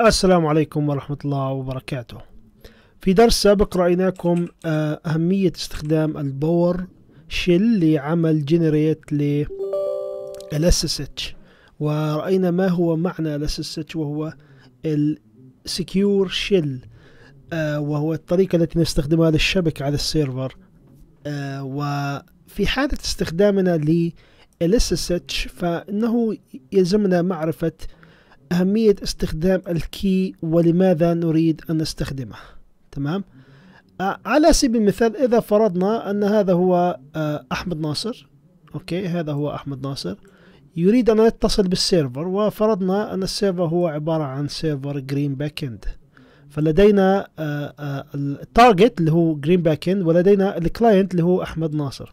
السلام عليكم ورحمة الله وبركاته في درس سابق رأيناكم آه، أهمية استخدام الباور شيل لعمل جنريت ل SSH ورأينا ما هو معنى SSH وهو السكيور شيل آه، وهو الطريقة التي نستخدمها للشبكة على السيرفر آه، وفي حالة استخدامنا لل SSH فإنه يلزمنا معرفة أهمية استخدام الكي ولماذا نريد أن نستخدمه تمام آه، على سبيل المثال إذا فرضنا أن هذا هو آه، أحمد ناصر أوكي هذا هو أحمد ناصر يريد أن يتصل بالسيرفر وفرضنا أن السيرفر هو عبارة عن سيرفر جرين باك اند فلدينا آه، التارجت اللي هو جرين باك اند ولدينا الكلاينت اللي هو أحمد ناصر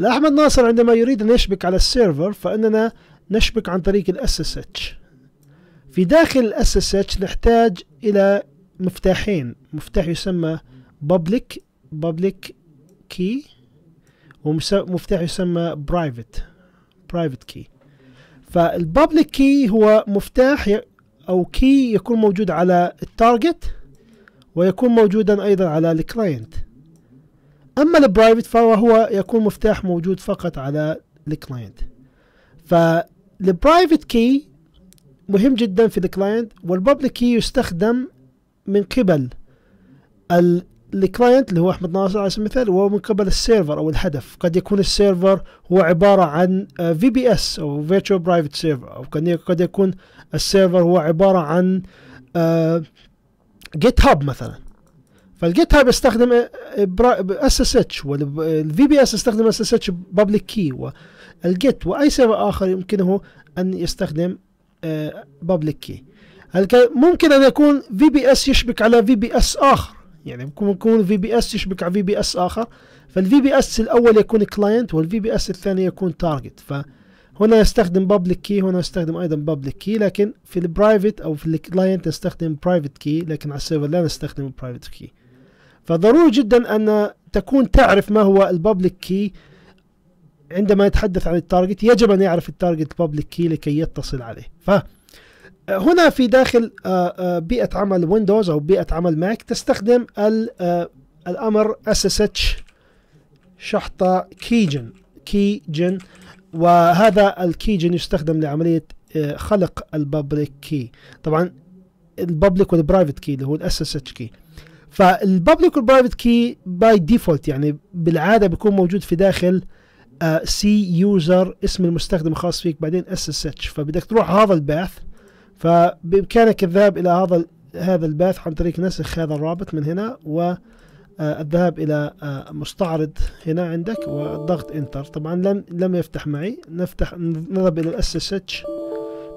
الأحمد ناصر عندما يريد أن يشبك على السيرفر فإننا نشبك عن طريق الاس اس اتش في داخل SSH نحتاج إلى مفتاحين مفتاح يسمى public public key ومفتاح يسمى private private key فالبابليك كي هو مفتاح أو كي يكون موجود على التارجت ويكون موجودا أيضا على الكلاينت أما البرايفت فهو يكون مفتاح موجود فقط على الكلاينت فالبرايفت كي مهم جدا في الكلاينت والبابليك كي يستخدم من قبل الكلاينت اللي هو احمد ناصر على سبيل المثال ومن قبل السيرفر او الهدف قد يكون السيرفر هو عباره عن في بي اس او فيرتشوال برايفت سيرفر او قد يكون السيرفر هو عباره عن جيت آه، هاب مثلا فالجيت هاب يستخدم اس اس اتش والفي بي اس يستخدم اس اس اتش بابليك كي والجيت واي سيرفر اخر يمكنه ان يستخدم بابليك كي ممكن ان يكون في بي اس يشبك على في بي اس اخر يعني ممكن يكون في بي اس يشبك على في بي اس اخر فالفي بي اس الاول يكون كلاينت والفي بي اس الثاني يكون تارجت فهنا يستخدم بابليك كي هنا يستخدم ايضا بابليك كي لكن في البرايفت او في الكلاينت نستخدم برايفت كي لكن على السيرفر لا نستخدم برايفت كي فضروري جدا ان تكون تعرف ما هو البابليك كي عندما يتحدث عن التارجت يجب ان يعرف التارجت بابليك كي لكي يتصل عليه ف آه، هنا في داخل آه، آه، بيئة عمل ويندوز أو بيئة عمل ماك تستخدم الأمر SSH شحطة كيجن كيجن وهذا الكيجن يستخدم لعملية خلق البابليك كي طبعا البابليك والبرايفت كي اللي هو الاس اس اتش كي فالبابليك والبرايفت كي باي ديفولت يعني بالعاده بيكون موجود في داخل آه سي آه، يوزر اسم المستخدم الخاص فيك بعدين اس اس اتش فبدك تروح هذا الباث فبامكانك الذهاب الى هذا هذا الباث عن طريق نسخ هذا الرابط من هنا و آه، الذهاب الى آه، مستعرض هنا عندك والضغط انتر طبعا لم لم يفتح معي نفتح نذهب الى الاس اس اتش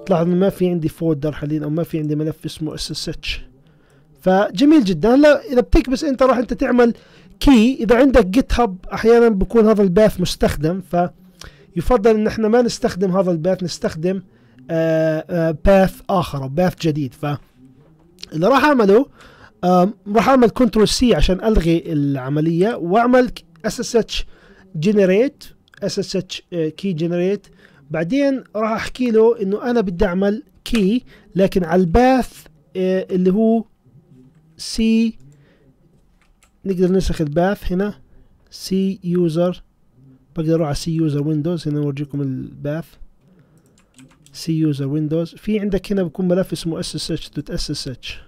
تلاحظ ما في عندي فولدر حاليا او ما في عندي ملف اسمه اس اس اتش فجميل جدا هلا اذا بتكبس انت راح انت تعمل كي اذا عندك جيت هاب احيانا بيكون هذا الباث مستخدم فيفضل ان احنا ما نستخدم هذا الباث نستخدم آه، آه، باث اخر او باث جديد ف اللي راح اعمله راح اعمل كنترول سي عشان الغي العمليه واعمل اس اس اتش جنريت اس اس اتش كي جنريت بعدين راح احكي له انه انا بدي اعمل كي لكن على الباث آه، اللي هو سي نقدر ننسخ الباث هنا سي يوزر بقدر اروح على سي يوزر ويندوز هنا اورجيكم الباث سي يوزر ويندوز في عندك هنا بيكون ملف اسمه اتش دوت اتش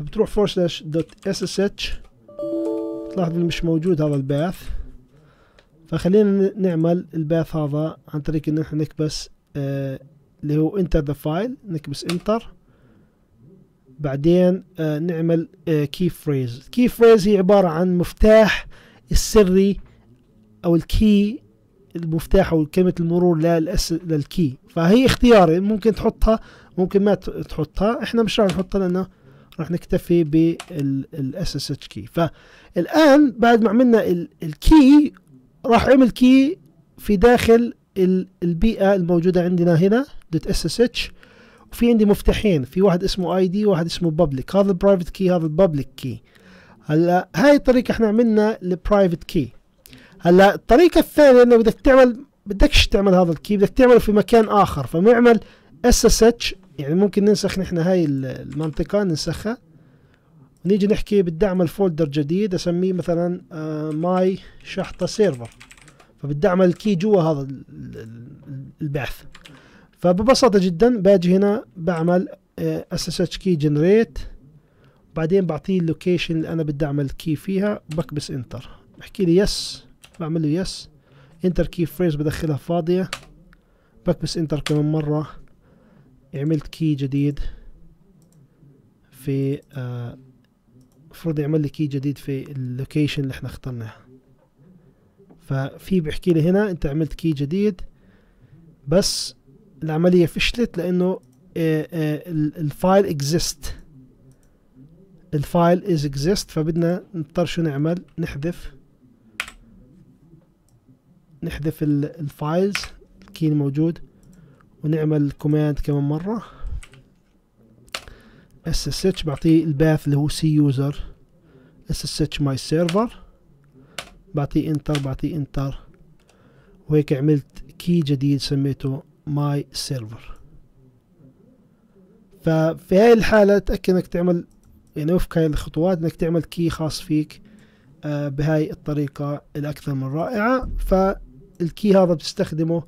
بتروح فور سلاش دوت اتش تلاحظ انه مش موجود هذا الباث فخلينا نعمل الباث هذا عن طريق ان احنا نكبس آه اللي هو انتر ذا فايل نكبس انتر بعدين آه، نعمل كي فريز كي فريز هي عبارة عن مفتاح السري أو الكي المفتاح أو كلمة المرور للكي فهي اختياري ممكن تحطها ممكن ما تحطها احنا مش راح نحطها لأنه راح نكتفي بالاس اس اتش كي فالآن بعد ما عملنا الكي راح اعمل كي في داخل البيئة الموجودة عندنا هنا دوت اس اس اتش وفي عندي مفتاحين في واحد اسمه اي دي وواحد اسمه بابليك هذا البرايفت كي هذا البابليك كي هلا هاي الطريقه احنا عملنا البرايفت كي هلا الطريقه الثانيه انه بدك تعمل بدكش تعمل هذا الكي بدك تعمله في مكان اخر فمعمل اس اس اتش يعني ممكن ننسخ نحن هاي المنطقه ننسخها ونيجي نحكي بدي اعمل فولدر جديد اسميه مثلا ماي آه، شحطه سيرفر فبدي اعمل الكي جوا هذا البعث فببساطة جدا باجي هنا بعمل اتش كي جنريت بعدين بعطيه اللوكيشن اللي انا بدي اعمل كي فيها بكبس انتر بحكي لي يس بعمل له يس انتر كي فريز بدخلها فاضية بكبس انتر كمان مرة عملت كي جديد في آه، المفروض آه يعمل لي كي جديد في اللوكيشن اللي احنا اخترناها ففي بحكي لي هنا انت عملت كي جديد بس العمليه فشلت لانه آه، آه، الفايل اكزيست الفايل از اكزيست فبدنا نضطر شو نعمل نحذف نحذف الفايلز الكي الموجود ونعمل كوماند كمان مره SSH بعطيه الباث اللي هو سي يوزر SSH ماي سيرفر بعطيه انتر بعطيه انتر وهيك عملت كي جديد سميته ماي سيرفر ففي هاي الحالة تأكد انك تعمل يعني وفق هاي الخطوات انك تعمل كي خاص فيك آه، بهاي الطريقة الأكثر من رائعة فالكي هذا بتستخدمه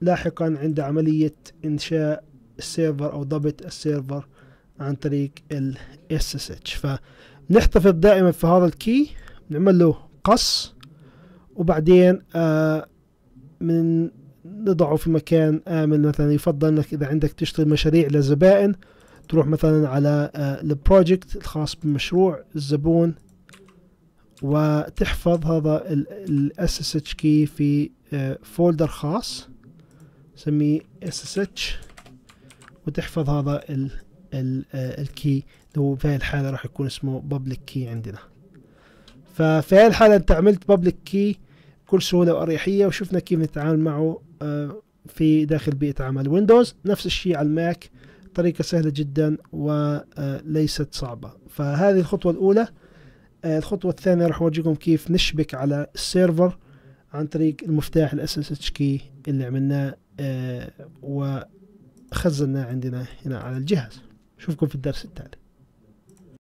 لاحقا عند عملية إنشاء السيرفر أو ضبط السيرفر عن طريق ال SSH فنحتفظ دائما في هذا الكي بنعمل له قص وبعدين آه، من نضعه في مكان آمن مثلا يفضل أنك إذا عندك تشتري مشاريع لزبائن تروح مثلا على آه، البروجكت الخاص بمشروع الزبون وتحفظ هذا ال SSH كي في فولدر آه، خاص نسميه SSH وتحفظ هذا ال ال آه، الكي لو في هاي الحالة راح يكون اسمه public key عندنا ففي هاي الحالة انت عملت public key بكل سهولة وأريحية وشفنا كيف نتعامل معه آه، في داخل بيئة عمل ويندوز نفس الشيء على الماك طريقة سهلة جدا وليست آه، صعبة فهذه الخطوة الأولى آه، الخطوة الثانية راح أورجيكم كيف نشبك على السيرفر عن طريق المفتاح الاس اس اتش كي اللي عملناه وخزناه عندنا هنا على الجهاز اشوفكم في الدرس التالي